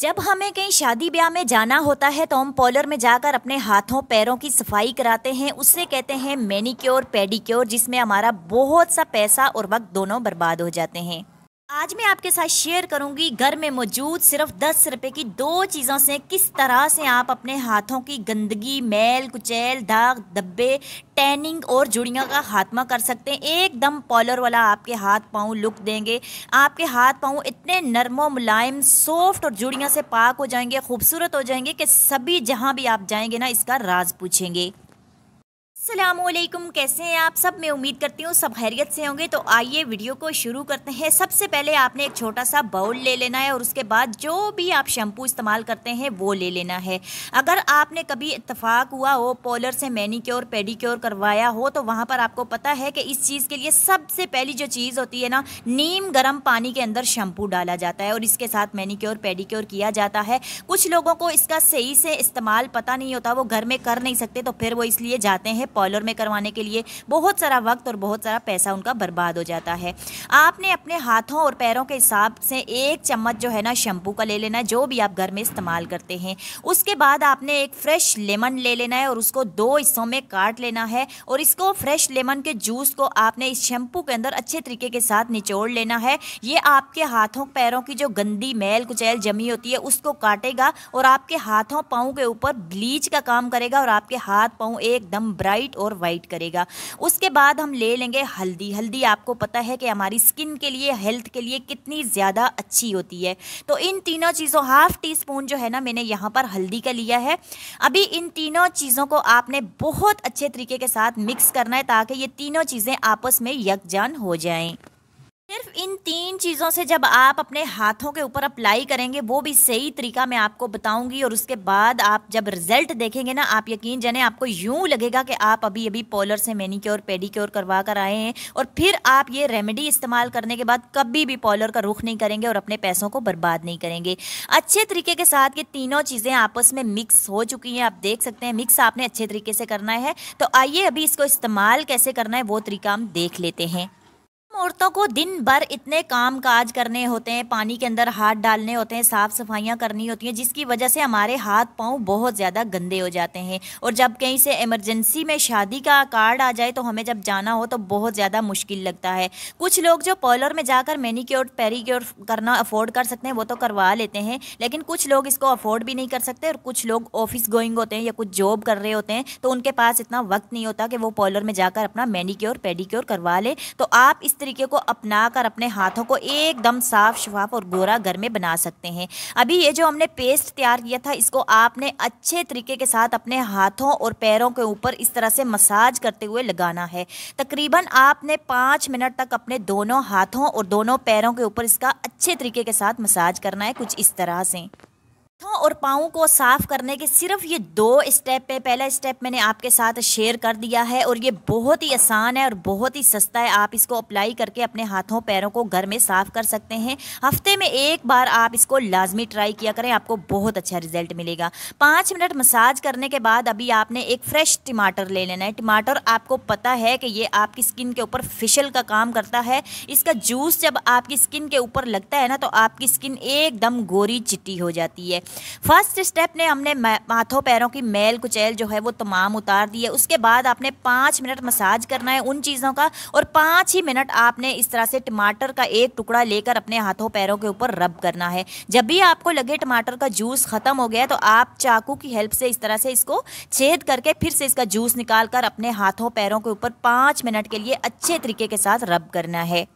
जब हमें कहीं शादी ब्याह में जाना होता है तो हम पॉलर में जाकर अपने हाथों पैरों की सफाई कराते हैं उससे कहते हैं मैनिक्योर पेडिक्योर जिसमें हमारा बहुत सा पैसा और वक्त दोनों बर्बाद हो जाते हैं आज मैं आपके साथ शेयर करूंगी घर में मौजूद सिर्फ दस रुपए की दो चीज़ों से किस तरह से आप अपने हाथों की गंदगी मैल कुचैल दाग धब्बे टैनिंग और जुड़ियों का खात्मा कर सकते हैं एकदम पॉलर वाला आपके हाथ पाँव लुक देंगे आपके हाथ पाँव इतने नरमो मुलायम सॉफ्ट और जुड़ियों से पाक हो जाएंगे खूबसूरत हो जाएंगे कि सभी जहाँ भी आप जाएंगे ना इसका राज पूछेंगे असलम कैसे हैं आप सब मैं उम्मीद करती हूँ सब खैरियत से होंगे तो आइए वीडियो को शुरू करते हैं सबसे पहले आपने एक छोटा सा बाउल ले लेना है और उसके बाद जो भी आप शैम्पू इस्तेमाल करते हैं वो ले लेना है अगर आपने कभी इतफाक़ हुआ हो पॉलर से मैनीक्योर पेडिक्योर करवाया हो तो वहाँ पर आपको पता है कि इस चीज़ के लिए सबसे पहली जो चीज़ होती है ना नीम गर्म पानी के अंदर शैम्पू डाला जाता है और इसके साथ मैनीक्योर पेडिक्योर किया जाता है कुछ लोगों को इसका सही से इस्तेमाल पता नहीं होता वो घर में कर नहीं सकते तो फिर वो इसलिए जाते हैं पॉलर में करवाने के लिए बहुत सारा वक्त और बहुत सारा पैसा उनका बर्बाद हो जाता है आपने अपने हाथों और पैरों के हिसाब से एक चम्मच जो है ना शैम्पू का ले लेना है जो भी आप घर में इस्तेमाल करते हैं उसके बाद आपने एक फ्रेश लेमन ले लेना है और उसको दो हिस्सों में काट लेना है और इसको फ्रेश लेमन के जूस को आपने इस शैम्पू के अंदर अच्छे तरीके के साथ निचोड़ लेना है ये आपके हाथों पैरों की जो गंदी मैल कुचैल जमी होती है उसको काटेगा और आपके हाथों पाँव के ऊपर ब्लीच का काम करेगा और आपके हाथ पाँव एकदम ब्राइट वाइट और वाइट करेगा उसके बाद हम ले लेंगे हल्दी हल्दी आपको पता है कि हमारी स्किन के लिए हेल्थ के लिए कितनी ज़्यादा अच्छी होती है तो इन तीनों चीज़ों हाफ टी स्पून जो है ना मैंने यहाँ पर हल्दी का लिया है अभी इन तीनों चीज़ों को आपने बहुत अच्छे तरीके के साथ मिक्स करना है ताकि ये तीनों चीज़ें आपस में यकजान हो जाएँ सिर्फ इन तीन चीज़ों से जब आप अपने हाथों के ऊपर अप्लाई करेंगे वो भी सही तरीका मैं आपको बताऊंगी और उसके बाद आप जब रिजल्ट देखेंगे ना आप यकीन जाने आपको यूं लगेगा कि आप अभी अभी पॉलर से पेडी पेडिक्योर करवा कर आए हैं और फिर आप ये रेमेडी इस्तेमाल करने के बाद कभी भी पॉलर का रुख नहीं करेंगे और अपने पैसों को बर्बाद नहीं करेंगे अच्छे तरीके के साथ ये तीनों चीज़ें आपस में मिक्स हो चुकी हैं आप देख सकते हैं मिक्स आपने अच्छे तरीके से करना है तो आइए अभी इसको इस्तेमाल कैसे करना है वो तरीका हम देख लेते हैं औरतों को दिन भर इतने काम काज करने होते हैं पानी के अंदर हाथ डालने होते हैं साफ़ सफाइयाँ करनी होती हैं जिसकी वजह से हमारे हाथ पाँव बहुत ज़्यादा गंदे हो जाते हैं और जब कहीं से इमरजेंसी में शादी का कार्ड आ जाए तो हमें जब जाना हो तो बहुत ज़्यादा मुश्किल लगता है कुछ लोग जो पॉलर में जाकर मेनिक्योर पेरीक्योर करना अफोर्ड कर सकते हैं वो तो करवा लेते हैं लेकिन कुछ लोग इसको अफोर्ड भी नहीं कर सकते और कुछ लोग ऑफिस गोइंग होते हैं या कुछ जॉब कर रहे होते हैं तो उनके पास इतना वक्त नहीं होता कि वो पॉलर में जाकर अपना मेनिक्योर पेडिक्योर करवा ले तो आप इस तरीके को अपना कर अपने हाथों को एकदम साफ शफाफ और गोरा घर में बना सकते हैं अभी ये जो हमने पेस्ट तैयार किया था इसको आपने अच्छे तरीके के साथ अपने हाथों और पैरों के ऊपर इस तरह से मसाज करते हुए लगाना है तकरीबन आपने पाँच मिनट तक अपने दोनों हाथों और दोनों पैरों के ऊपर इसका अच्छे तरीके के साथ मसाज करना है कुछ इस तरह से हाथों और पाँव को साफ़ करने के सिर्फ ये दो स्टेप पे पहला स्टेप मैंने आपके साथ शेयर कर दिया है और ये बहुत ही आसान है और बहुत ही सस्ता है आप इसको अप्लाई करके अपने हाथों पैरों को घर में साफ़ कर सकते हैं हफ्ते में एक बार आप इसको लाजमी ट्राई किया करें आपको बहुत अच्छा रिजल्ट मिलेगा पाँच मिनट मसाज करने के बाद अभी आपने एक फ्रेश टमाटर ले लेना है टमाटर आपको पता है कि ये आपकी स्किन के ऊपर फिशल का काम करता है इसका जूस जब आपकी स्किन के ऊपर लगता है ना तो आपकी स्किन एकदम गोरी चिट्टी हो जाती है फर्स्ट स्टेप ने हमने हाथों पैरों की मैल कुचैल जो है वो तमाम उतार दी है उसके बाद आपने पाँच मिनट मसाज करना है उन चीज़ों का और पाँच ही मिनट आपने इस तरह से टमाटर का एक टुकड़ा लेकर अपने हाथों पैरों के ऊपर रब करना है जब भी आपको लगे टमाटर का जूस ख़त्म हो गया तो आप चाकू की हेल्प से इस तरह से इसको छेद करके फिर से इसका जूस निकाल अपने हाथों पैरों के ऊपर पाँच मिनट के लिए अच्छे तरीके के साथ रब करना है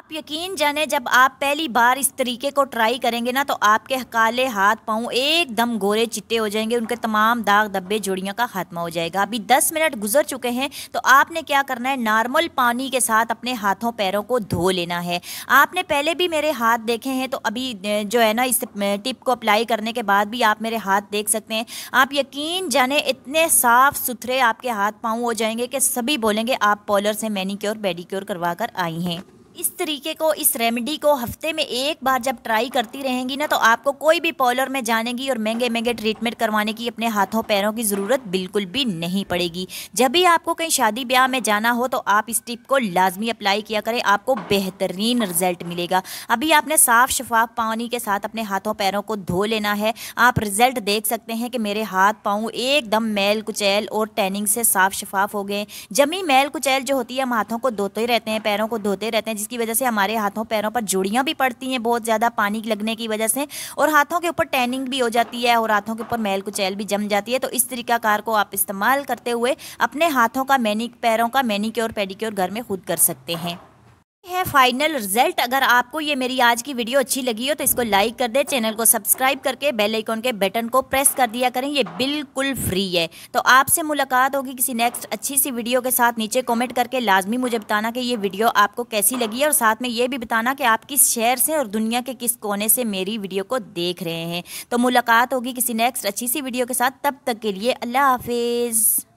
आप यकीन जाने जब आप पहली बार इस तरीके को ट्राई करेंगे ना तो आपके काले हाथ पाँव एकदम गोरे चिट्टे हो जाएंगे उनके तमाम दाग धब्बे जुड़ियों का खात्मा हो जाएगा अभी 10 मिनट गुजर चुके हैं तो आपने क्या करना है नॉर्मल पानी के साथ अपने हाथों पैरों को धो लेना है आपने पहले भी मेरे हाथ देखे हैं तो अभी जो है ना इस टिप को अप्लाई करने के बाद भी आप मेरे हाथ देख सकते हैं आप यकीन जाने इतने साफ़ सुथरे आपके हाथ पाँव हो जाएंगे कि सभी बोलेंगे आप पॉलर से मैनीक्योर पेडिक्योर करवा कर आई हैं इस तरीके को इस रेमेडी को हफ्ते में एक बार जब ट्राई करती रहेंगी ना तो आपको कोई भी पॉलर में जाने की और महंगे महंगे ट्रीटमेंट करवाने की अपने हाथों पैरों की ज़रूरत बिल्कुल भी नहीं पड़ेगी जब भी आपको कहीं शादी ब्याह में जाना हो तो आप इस टिप को लाजमी अप्लाई किया करें आपको बेहतरीन रिजल्ट मिलेगा अभी आपने साफ़ शफाफ पानी के साथ अपने हाथों पैरों को धो लेना है आप रिजल्ट देख सकते हैं कि मेरे हाथ पाँव एकदम मैल कुचैल और टैनिंग से साफ़ शफाफ हो गए जमी मैल कुचैल जो होती है हम हाथों को धोते रहते हैं पैरों को धोते रहते हैं जिसकी वजह से हमारे हाथों पैरों पर जुड़ियाँ भी पड़ती हैं बहुत ज़्यादा पानी लगने की वजह से और हाथों के ऊपर टैनिंग भी हो जाती है और हाथों के ऊपर मैल कुचैल भी जम जाती है तो इस तरीकाकार को आप इस्तेमाल करते हुए अपने हाथों का मैनिक पैरों का मैनिक्योर पेडिक्योर घर में खुद कर सकते हैं है फाइनल रिजल्ट अगर आपको ये मेरी आज की वीडियो अच्छी लगी हो तो इसको लाइक कर दे चैनल को सब्सक्राइब करके बेल आइकॉन के बटन को प्रेस कर दिया करें ये बिल्कुल फ्री है तो आपसे मुलाकात होगी किसी नेक्स्ट अच्छी सी वीडियो के साथ नीचे कमेंट करके लाजमी मुझे बताना कि ये वीडियो आपको कैसी लगी है और साथ में ये भी बताना कि आप किस शहर से और दुनिया के किस कोने से मेरी वीडियो को देख रहे हैं तो मुलाकात होगी किसी नेक्स्ट अच्छी सी वीडियो के साथ तब तक के लिए अल्लाह हाफिज़